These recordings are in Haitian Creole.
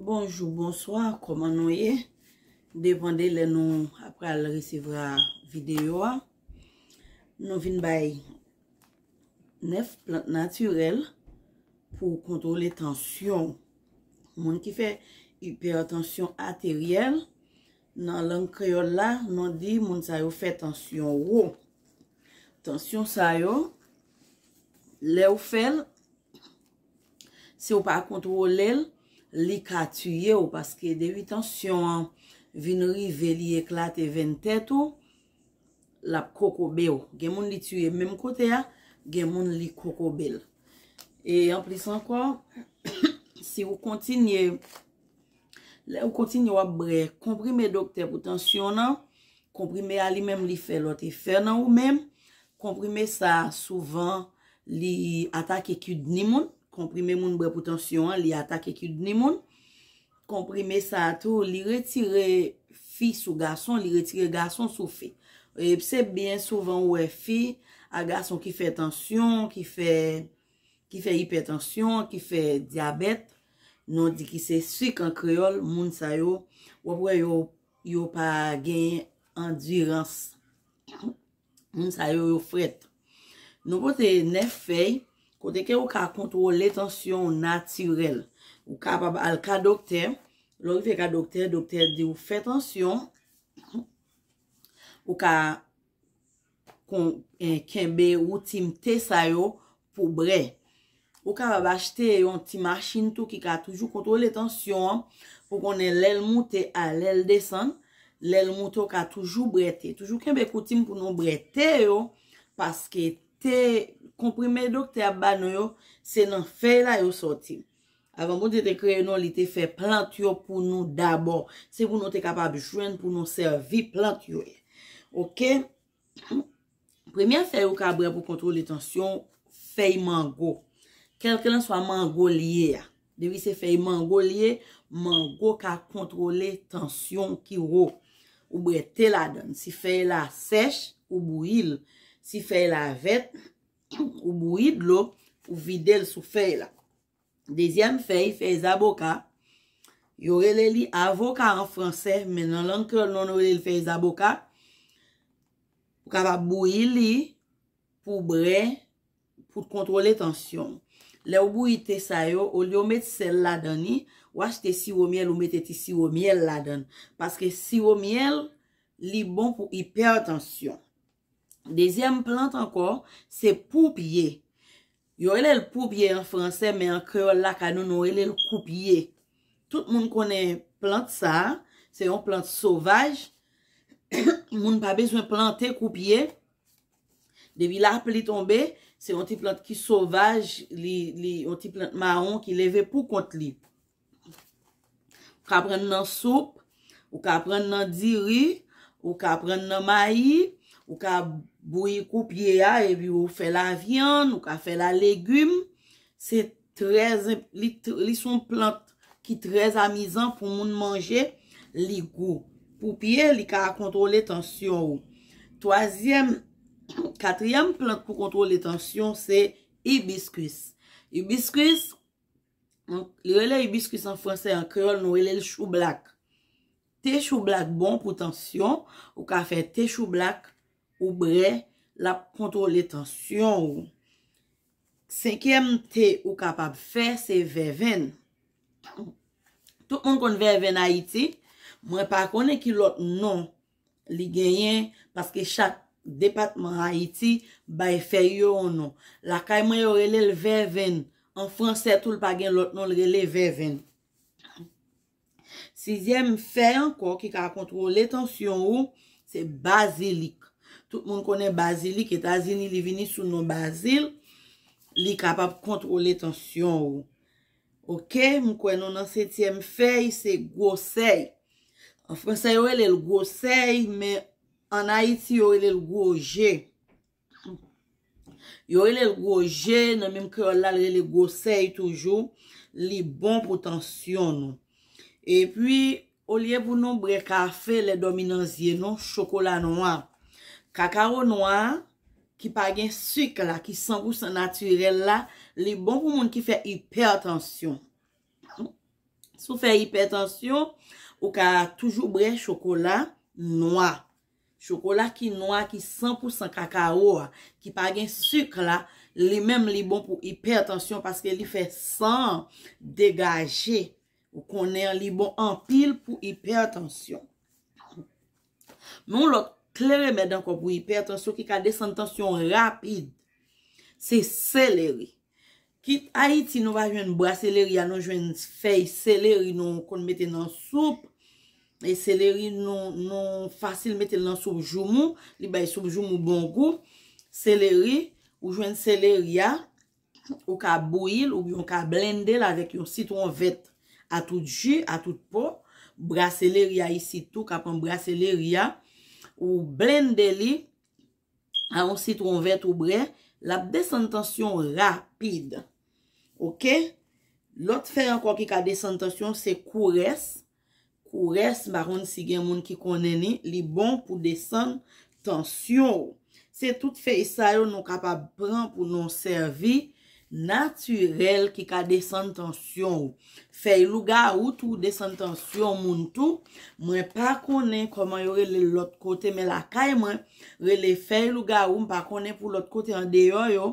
Bonjou, bonsoir, koman nou ye? Depande le nou apre al resevra videyo a. Nou vin bay nef plant naturel pou kontrole tensyon. Moun ki fe hypertensyon arteriel nan lang kreol la, moun di moun sa yo fe tensyon ou. Tensyon sa yo, le ou fel, se ou pa kontrolel li ka tuye ou, paske dewi tansyon, vinri ve li eklate ven tet ou, lap koko be ou. Gen moun li tuye menm kote ya, gen moun li koko bel. E an plis ankon, si ou kontinye, le ou kontinye wap bre, komprime dokter pou tansyon nan, komprime ali menm li fe, lote fe nan ou menm, komprime sa souvan, li atake kyu dnimoun, komprime moun brepoutansyon, li atake ki dni moun, komprime sa tou, li retire fi sou gason, li retire gason sou fi. Epse bien souvan ou e fi, a gason ki fe tansyon, ki fe ki fe hipertansyon, ki fe diabet, nou di ki se si kankreol, moun sa yo wapwe yo pa genye endurance. Moun sa yo yo fret. Nou pote nef fey, Kote ke ou ka kontrol etansyon natirel. Ou ka bab al ka dokte. Lori fe ka dokte, dokte di ou fe tansyon. Ou ka eh, kenbe koutim te sayo pou bre. Ou ka bab achete yon ti masjin tou ki ka toujou kontrol etansyon. Pou konen lèl moutè a lèl desan. Lèl moutè ou ka toujou brete. Toujou kenbe koutim pou nou brete yo. Paske te kontrol. komprime dok te abano yo, se nan fey la yo soti. Avangon te te kreye nou li te fe plant yo pou nou dabor, se pou nou te kapab jwen pou nou servi plant yo e. Ok? Premye fey yo ka bre pou kontrole tensyon, fey mango. Kelke lan swa mango liye ya. Dewi se fey mango liye, mango ka kontrole tensyon ki ro. Ou bre te la don. Si fey la sech, ou bou il. Si fey la vet, Ou bou yid lo pou vide l sou fey la. Dezyem fey, fey zaboka. Yorele li avoka an franse, men nan lanker non orele fey zaboka. Ou kapa bou yid li pou bre, pou kontrole tensyon. Le ou bou yid te sayo, ou li omet sel la dani, ou achete siwomiel ou meteti siwomiel la dani. Paske siwomiel li bon pou hipertensyon. Dezyem plant ankor, se poupye. Yo el el poupye an franse, me an kreol la kanoun, yo el el koupye. Tout moun kone plant sa, se yon plant sovaj, moun pa bezwen plante koupye. Dewi la ap li tombe, se yon ti plant ki sovaj, li yon ti plant maron ki leve pou kont li. Ou ka pren nan soup, ou ka pren nan diri, ou ka pren nan mayi, Ou ka bouye kou pye a, e bi ou fe la vyan, ou ka fe la legume. Se trez, li son plant ki trez amizan pou moun manje li kou. Pou pye, li ka kontrol etansyon ou. Toazyem, katryem plant pou kontrol etansyon, se hibiskus. Hibiskus, li rele hibiskus an franse an krel nou ele l chou blak. Te chou blak bon pou etansyon, ou ka fe te chou blak. Ou bre, la kontrol etansyon ou. Senkyem te ou kapab fe, se verven. Tout moun kon verven Haiti, mwen pa konen ki lot non li genyen, paske chak depatman Haiti bay fe yo ou non. La kay mwen yo rele verven. An franse, tout l pa gen lot non rele verven. Sizyem fe anko ki ka kontrol etansyon ou, se bazilik. Tout moun konen bazili ki ta zini li vini sou nou bazil, li kapap kontro le tensyon ou. Ok, moun kwen nou nan setyem fey, se gosey. An fransa yo el el gosey, men an haiti yo el el goje. Yo el el goje, nan menm ki yo la el el gosey toujou, li bon pou tensyon nou. E pwi, o liye pou nou brekafe le dominanzye nou, chokola nou an. Kakaro noa, ki pa gen suk la, ki 100% naturel la, li bon pou moun ki fe hipertansyon. Sou fe hipertansyon, ou ka toujou bre chokola noa. Chokola ki noa, ki 100% kakaro la, ki pa gen suk la, li menm li bon pou hipertansyon. Paske li fe san degaje. Ou konen li bon an pil pou hipertansyon. Moun lòk. Klerè mèd an kon pou yi perten sou ki ka desentansyon rapid. Se seleri. Kit ayit si nou va jwen brase lè ria nou jwen fey seleri nou kon mette nan soup. E seleri nou non fasil mette nan soup joumou. Li bay soup joumou bon goup. Seleri ou jwen seleria ou ka bouil ou yon ka blendel avèk yon sitron vet. A tout jy, a tout po. Brase lè ria yi sitou kapon brase lè ria. Ou blende li, anon si tron vet ou bre, la desen tension rapide. Ok? Lot fe ankon ki ka desen tension se kou res. Kou res, baron si gen moun ki koneni, li bon pou desen tension. Se tout fe isayon nou kapap pran pou nou servi. naturel ki ka desan tansyon ou. Fèy loup ga ou tou desan tansyon moun tou, mwen pa konen koman yo rele lout kote, men la kay mwen rele fèy loup ga ou, mwen pa konen pou lout kote an deyo yo,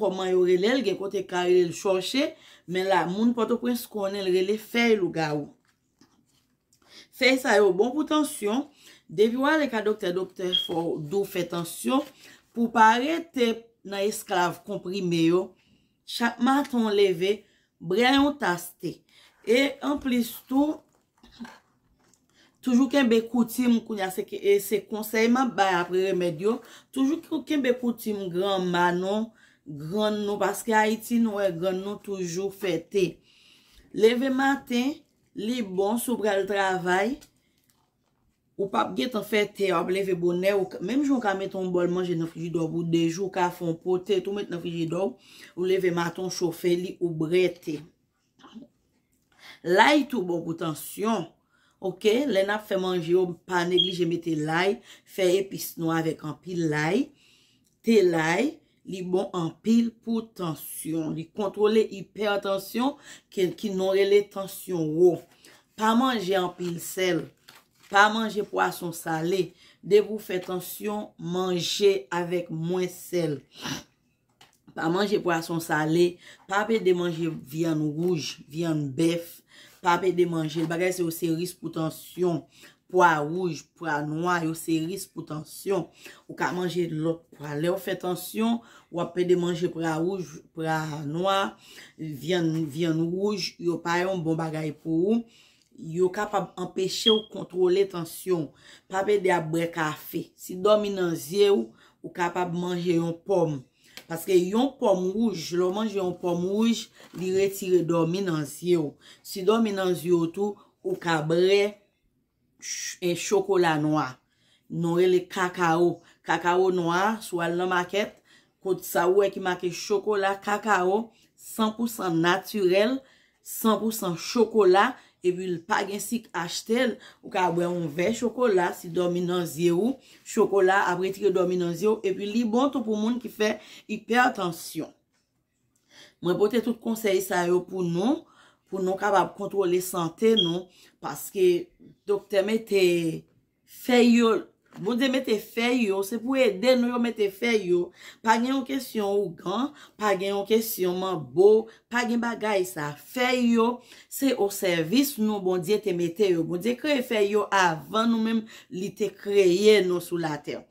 koman yo rele loup gen kote kare loup chorshe, men la moun poto konen rele fèy loup ga ou. Fèy sa yo bon pou tansyon, depi wale ka dokte dokte fò dou fè tansyon pou pare te nan esklav komprime yo Chap maton leve, breyon tas te. E an plis tou, toujou kembe koutim kounyaseke e se konseyman bay apre remedyon. Toujou kembe koutim granmanon, grannon, paske Haiti nou e grannon toujou fete. Leve maten, li bon soubrel travay. Ou pap get an fè te, ap leve bonè ou... Mem joun ka met ton bol manje nan frijidog ou dejou ka fon potè, tou met nan frijidog, ou leve maton choufè li ou brete. Lay tou bon pou tansyon. Ok, lè nap fè manje ou pa negli jemete lay, fè epis nou avèk an pil lay. Te lay, li bon an pil pou tansyon. Li kontrole hipe an tansyon, ken ki nore le tansyon wou. Pa manje an pil sel. Pa manje po a son sale, de pou fè tansyon manje avèk mwen sel. Pa manje po a son sale, pa pe de manje vyan ruj, vyan bef. Pa pe de manje, bagay se yo se ris pou tansyon. Po a ruj, po a noy, yo se ris pou tansyon. Ou ka manje lò, pou a lè, ou fè tansyon. Ou pa pe de manje pou a ruj, pou a noy, vyan ruj, yo pa yon bon bagay pou ou. Yo kapab empeshe ou kontrole tansyon. Pape de abre kafe. Si domi nan zye ou, ou kapab manje yon pom. Paske yon pom ouj, lo manje yon pom ouj, li retire domi nan zye ou. Si domi nan zye ou tou, ou kabre en chokola noa. Noe le kakao. Kakao noa, swal la maket. Kout sa ou e ki make chokola, kakao, 100% naturel, 100% chokola. evi l pa gen sik achte l, ou ka abwen yon ve chokola, si dormi nan zye ou, chokola apreti ke dormi nan zye ou, evi li bon tou pou moun ki fe, hipe atensyon. Mwen pote tout konsey sa yo pou nou, pou nou kabab kontrole sante nou, paske dok teme te feyo l, Bondye mette fè yo, se pou edè nou yo mette fè yo. Pagè yon kesyon ou gan, pagè yon kesyon man bo, pagè bagay sa fè yo, se ou servis nou bondye te mette yo. Bondye kre fè yo avan nou menm li te kreye nou sou la tèl.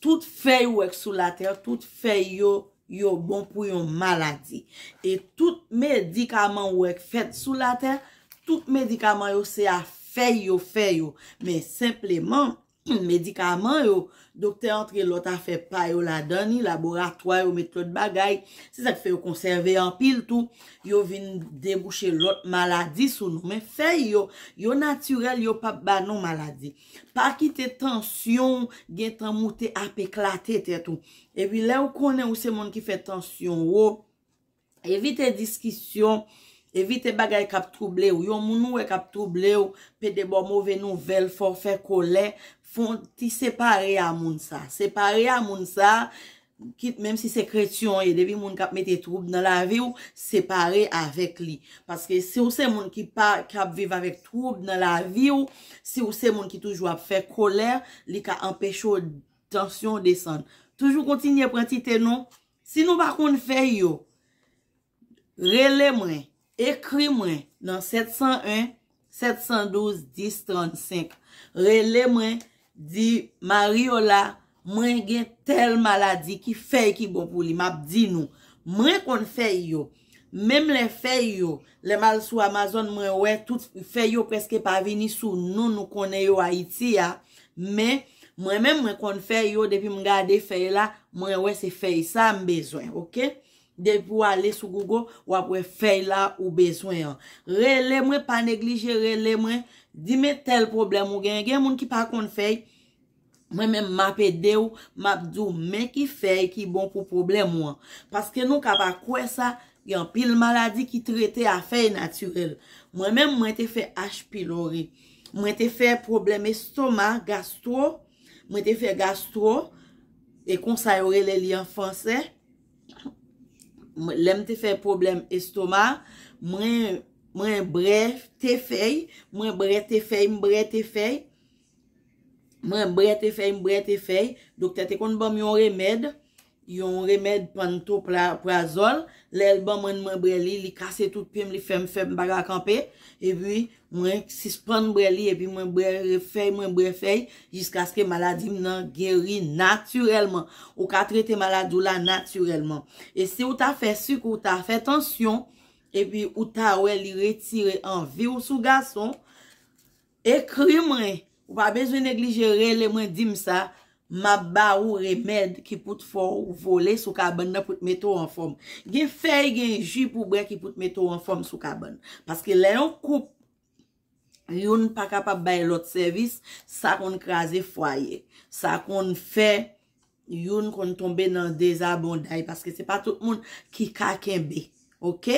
Tout fè yo wèk sou la tèl, tout fè yo yo bon pou yon maladi. E tout medikaman wèk fèt sou la tèl, tout medikaman yo se a fè yo fè yo. Men sepleman... Medikaman yo, dokte antre lot a fe pa yo la dani, laboratoy yo met lot bagay. Se sa ki fe yo konserve an pil tou, yo vin degouche lot maladi sou nou. Men fe yo, yo naturel yo pa banon maladi. Pa ki te tansyon gen tan mouti ap eklate te tou. E pi le ou konen ou se moun ki fe tansyon yo, evite diskisyon, evite bagay kap trouble yo. Yo moun nou e kap trouble yo, pe debo mou ven nou vel forfe kolè. Fon ti separe a moun sa. Separe a moun sa, kit mèm si se kretyon, yè e, devy moun kap mette troub nan la vi ou, separe avèk li. Paske se ou se moun ki kap viv avèk troub nan la vi ou, se ou se moun ki toujou ap fè kolèr, li ka apèchou tensyon desan. Toujou kontinye prantite nou. Sinou bakoun fè yo, rele mwen, ekri mwen, nan 701, 712, 1035. Rele mwen, Di, mario la, mwen gen tel maladi ki fey ki bonpou li map di nou. Mwen kon fey yo. Mem le fey yo, le mal sou Amazon mwen we, tout fey yo preske pa vini sou nou nou konen yo Haiti ya. Men, mwen men mwen kon fey yo depi mwen gade fey la, mwen we se fey sa mbezwen, okey? de pou wale sou Google wapwe fey la ou beswen an. Rele mwen pa neglije, rele mwen, di mwen tel problem mwen gen, gen moun ki pa kon fey, mwen men mapede ou, mapdou men ki fey ki bon pou problem mwen. Paske nou kapakwe sa, gen pil maladi ki trete a fey naturel. Mwen men mwen te fey HP lori. Mwen te fey problem estoma, gastro. Mwen te fey gastro, e konsayore le li an fansè. Lem te fe problem estoma, mwen bre te fey, mwen bre te fey, mwen bre te fey, mwen bre te fey, mwen bre te fey, mwen bre te fey, dok te te kon ba myon remèd. yon remèd pan to pra zol, lèl ban mwen mwen bre li, li kase tout pim, li fem fem baga kampe, e pi mwen sispan mwen bre li, e pi mwen bre fey, mwen bre fey, jiska skè maladim nan geri naturelman, ou ka trete maladou la naturelman. E se ou ta fè suk, ou ta fè tansyon, e pi ou ta wè li retire an vi ou sou gason, ekri mwen, ou pa bezwen neglijerele mwen dim sa, Mab ba ou remèd ki pout fò ou vole sou kabon nan pout meto an fòm. Gen fè gen jip ou bre ki pout meto an fòm sou kabon. Paske lè yon koup, yon pa kapab bay lot servis, sa kon krasi fwaye. Sa kon fè, yon kon tombe nan dezabonday. Paske se pa tout moun ki kakenbe. Ok?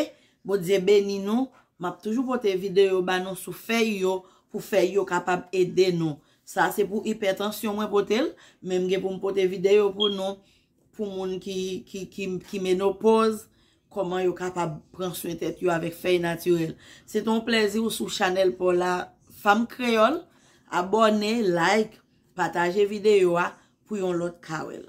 Bo dzebe ninon, mab toujou pote videyo banon sou fè yon pou fè yon kapab edenon. Sa se pou hipertensyon mwen potel, menm gen pou mpote videyo pou nou, pou moun ki menopoz, koman yo kapab pranswen tet yo avek fey naturel. Se ton plezi ou sou chanel pou la fam kreol, abone, like, pataje videyo a, pou yon lot kawel.